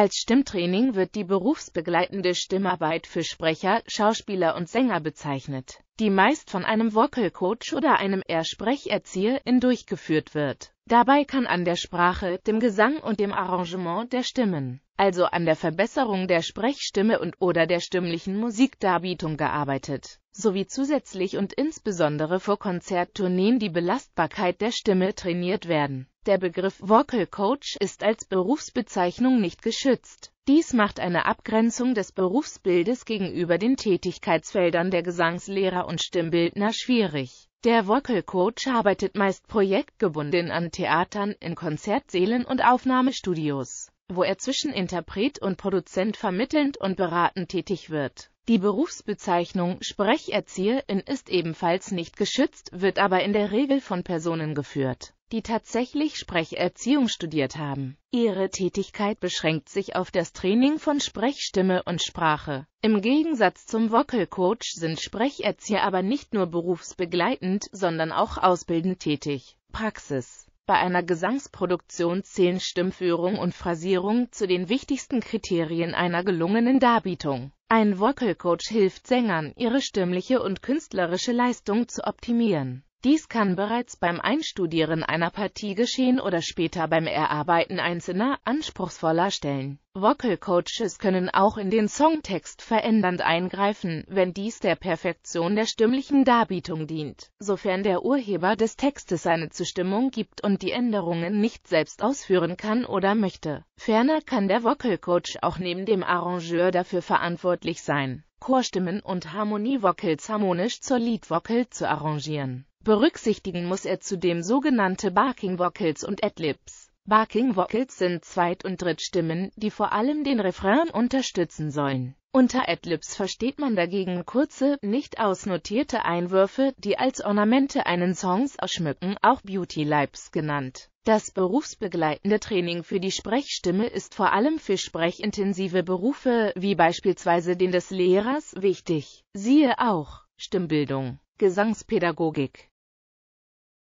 Als Stimmtraining wird die berufsbegleitende Stimmarbeit für Sprecher, Schauspieler und Sänger bezeichnet, die meist von einem Vocal Coach oder einem Ersprecherzieherin durchgeführt wird. Dabei kann an der Sprache, dem Gesang und dem Arrangement der Stimmen, also an der Verbesserung der Sprechstimme und oder der stimmlichen Musikdarbietung gearbeitet, sowie zusätzlich und insbesondere vor Konzerttourneen die Belastbarkeit der Stimme trainiert werden der Begriff Vocal Coach ist als Berufsbezeichnung nicht geschützt. Dies macht eine Abgrenzung des Berufsbildes gegenüber den Tätigkeitsfeldern der Gesangslehrer und Stimmbildner schwierig. Der Vocal Coach arbeitet meist projektgebunden an Theatern, in Konzertsälen und Aufnahmestudios, wo er zwischen Interpret und Produzent vermittelnd und beratend tätig wird. Die Berufsbezeichnung Sprecherzieherin ist ebenfalls nicht geschützt, wird aber in der Regel von Personen geführt die tatsächlich Sprecherziehung studiert haben. Ihre Tätigkeit beschränkt sich auf das Training von Sprechstimme und Sprache. Im Gegensatz zum Vocal Coach sind Sprecherzieher aber nicht nur berufsbegleitend, sondern auch ausbildend tätig. Praxis bei einer Gesangsproduktion zählen Stimmführung und Phrasierung zu den wichtigsten Kriterien einer gelungenen Darbietung. Ein Vocal Coach hilft Sängern, ihre stimmliche und künstlerische Leistung zu optimieren. Dies kann bereits beim Einstudieren einer Partie geschehen oder später beim Erarbeiten einzelner, anspruchsvoller Stellen. Vocal Coaches können auch in den Songtext verändernd eingreifen, wenn dies der Perfektion der stimmlichen Darbietung dient, sofern der Urheber des Textes seine Zustimmung gibt und die Änderungen nicht selbst ausführen kann oder möchte. Ferner kann der Vocal Coach auch neben dem Arrangeur dafür verantwortlich sein, Chorstimmen und Harmonievocals harmonisch zur Leadvocal zu arrangieren. Berücksichtigen muss er zudem sogenannte Barking Vocals und Adlibs. Barking Vocals sind Zweit- und Drittstimmen, die vor allem den Refrain unterstützen sollen. Unter Adlibs versteht man dagegen kurze, nicht ausnotierte Einwürfe, die als Ornamente einen Songs ausschmücken, auch Beauty Lips genannt. Das berufsbegleitende Training für die Sprechstimme ist vor allem für sprechintensive Berufe, wie beispielsweise den des Lehrers, wichtig. Siehe auch Stimmbildung, Gesangspädagogik,